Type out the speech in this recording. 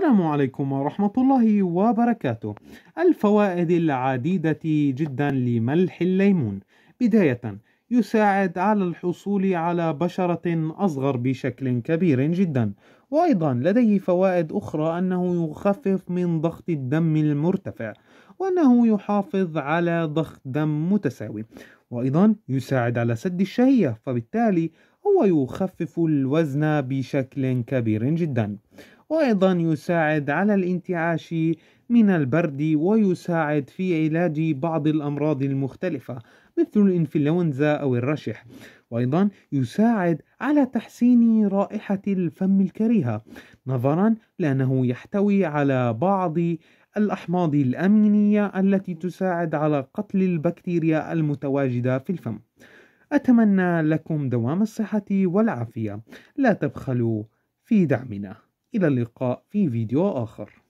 السلام عليكم ورحمة الله وبركاته الفوائد العديدة جدا لملح الليمون بداية يساعد على الحصول على بشرة أصغر بشكل كبير جدا وأيضا لديه فوائد أخرى أنه يخفف من ضغط الدم المرتفع وأنه يحافظ على ضغط دم متساوي وأيضا يساعد على سد الشهية فبالتالي هو يخفف الوزن بشكل كبير جدا وأيضا يساعد على الانتعاش من البرد ويساعد في علاج بعض الأمراض المختلفة مثل الإنفلونزا أو الرشح وأيضا يساعد على تحسين رائحة الفم الكريهة نظرا لأنه يحتوي على بعض الأحماض الأمينية التي تساعد على قتل البكتيريا المتواجدة في الفم أتمنى لكم دوام الصحة والعافية لا تبخلوا في دعمنا إلى اللقاء في فيديو آخر